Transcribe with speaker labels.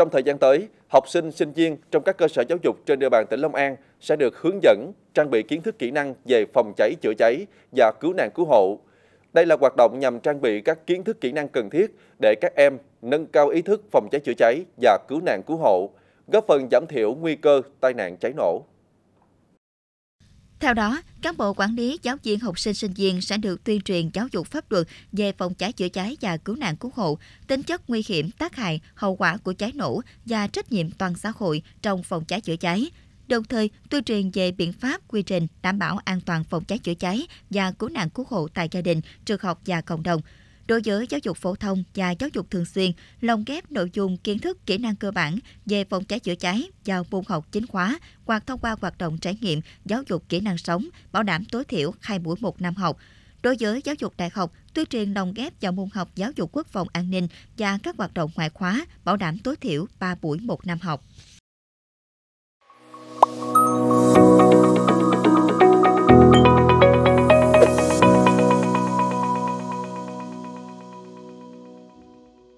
Speaker 1: Trong thời gian tới, học sinh, sinh viên trong các cơ sở giáo dục trên địa bàn tỉnh Long An sẽ được hướng dẫn, trang bị kiến thức kỹ năng về phòng cháy, chữa cháy và cứu nạn cứu hộ. Đây là hoạt động nhằm trang bị các kiến thức kỹ năng cần thiết để các em nâng cao ý thức phòng cháy chữa cháy và cứu nạn cứu hộ, góp phần giảm thiểu nguy cơ tai nạn cháy nổ.
Speaker 2: Theo đó, cán bộ quản lý, giáo viên, học sinh, sinh viên sẽ được tuyên truyền giáo dục pháp luật về phòng cháy chữa cháy và cứu nạn cứu hộ, tính chất nguy hiểm, tác hại, hậu quả của cháy nổ và trách nhiệm toàn xã hội trong phòng cháy chữa cháy, đồng thời tuyên truyền về biện pháp quy trình đảm bảo an toàn phòng cháy chữa cháy và cứu nạn cứu hộ tại gia đình, trường học và cộng đồng. Đối với giáo dục phổ thông và giáo dục thường xuyên, lồng ghép nội dung kiến thức kỹ năng cơ bản về phòng cháy chữa cháy vào môn học chính khóa hoặc thông qua hoạt động trải nghiệm giáo dục kỹ năng sống, bảo đảm tối thiểu hai buổi một năm học. Đối với giáo dục đại học, tuyên truyền lồng ghép vào môn học giáo dục quốc phòng an ninh và các hoạt động ngoại khóa, bảo đảm tối thiểu 3 buổi một năm học.